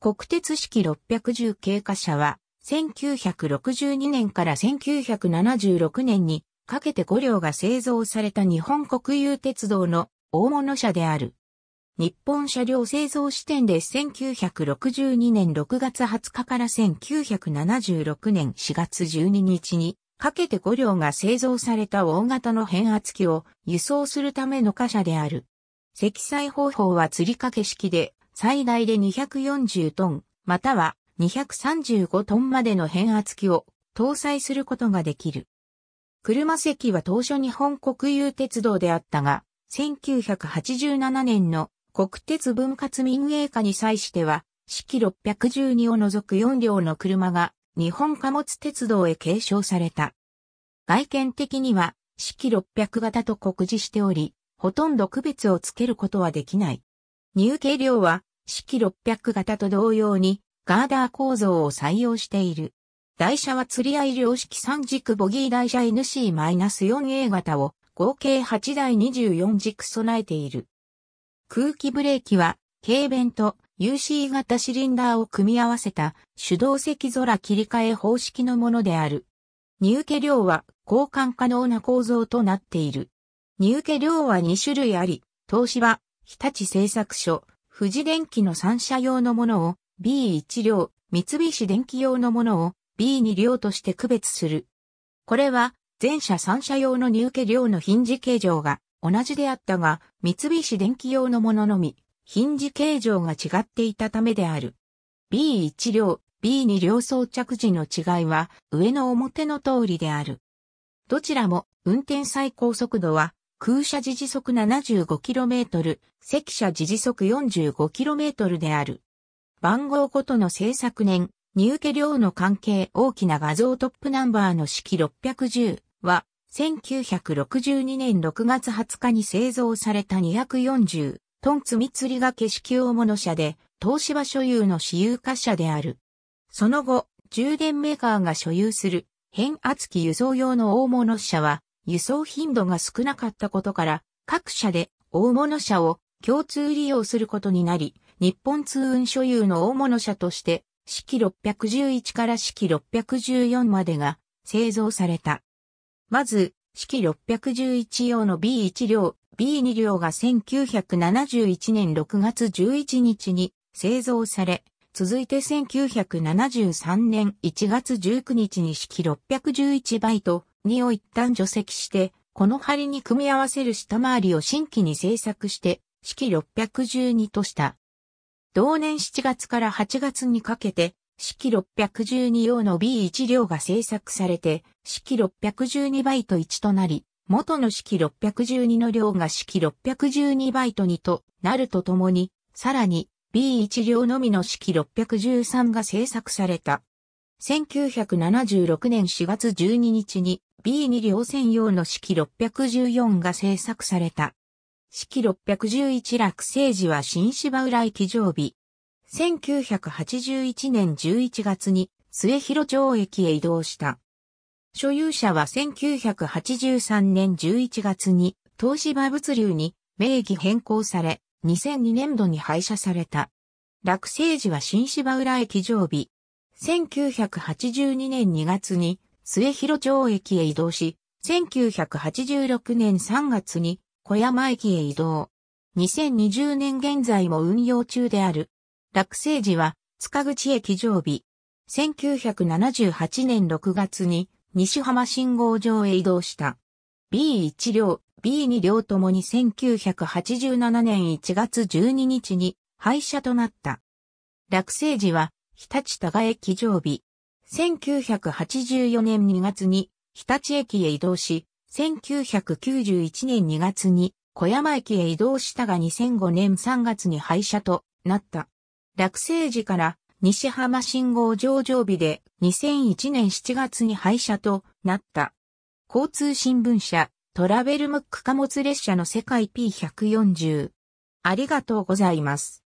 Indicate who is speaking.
Speaker 1: 国鉄式610系貨車は、1962年から1976年にかけて5両が製造された日本国有鉄道の大物車である。日本車両製造支店で1962年6月20日から1976年4月12日にかけて5両が製造された大型の変圧器を輸送するための貨車である。積載方法は吊り掛け式で最大で240トン、または235トンまでの変圧器を搭載することができる。車席は当初日本国有鉄道であったが、1987年の国鉄分割民営化に際しては、式612を除く4両の車が日本貨物鉄道へ継承された。外見的には式600型と告示しており、ほとんど区別をつけることはできない。入計量は式600型と同様にガーダー構造を採用している。台車は釣り合い量式3軸ボギー台車 NC-4A 型を合計8台24軸備えている。空気ブレーキは軽弁と UC 型シリンダーを組み合わせた手動席空切り替え方式のものである。荷受け量は交換可能な構造となっている。荷受け量は2種類あり、東芝、日立製作所、富士電機の3社用のものを B1 両、三菱電機用のものを B2 両として区別する。これは全社3社用の入荷量のヒンジ形状が同じであったが、三菱電機用のもののみ、ヒンジ形状が違っていたためである。B1 両、B2 両装着時の違いは上の表の通りである。どちらも運転最高速度は空車時時速 75km、赤車時時速 45km である。番号ごとの製作年、入受量の関係大きな画像トップナンバーの式610は、1962年6月20日に製造された240トン積み釣りが景色大物車で、東芝所有の私有化車である。その後、充電メーカーが所有する変圧器輸送用の大物車は、輸送頻度が少なかったことから、各社で大物車を共通利用することになり、日本通運所有の大物車として、式611から式614までが製造された。まず、式611用の B1 両、B2 両が1971年6月11日に製造され、続いて1973年1月19日に式611倍とにを一旦除籍して、この針に組み合わせる下回りを新規に制作して、式612とした。同年7月から8月にかけて、式612用の B1 両が制作されて、式612バイト1となり、元の式612の量が式612バイト2となるとともに、さらに B1 両のみの式613が制作された。1976年4月12日に B2 両専用の式614が製作された。式611落成時は新芝浦駅常備。1981年11月に末広町駅へ移動した。所有者は1983年11月に東芝物流に名義変更され、2002年度に廃車された。落成時は新芝浦駅常備。1982年2月に末広町駅へ移動し、1986年3月に小山駅へ移動。2020年現在も運用中である。落成時は塚口駅常備。1978年6月に西浜信号場へ移動した。B1 両、B2 両ともに1987年1月12日に廃車となった。落成時は日立高駅常備。1984年2月に日立駅へ移動し、1991年2月に小山駅へ移動したが2005年3月に廃車となった。落成時から西浜信号上常備で2001年7月に廃車となった。交通新聞社トラベルムック貨物列車の世界 P140。ありがとうございます。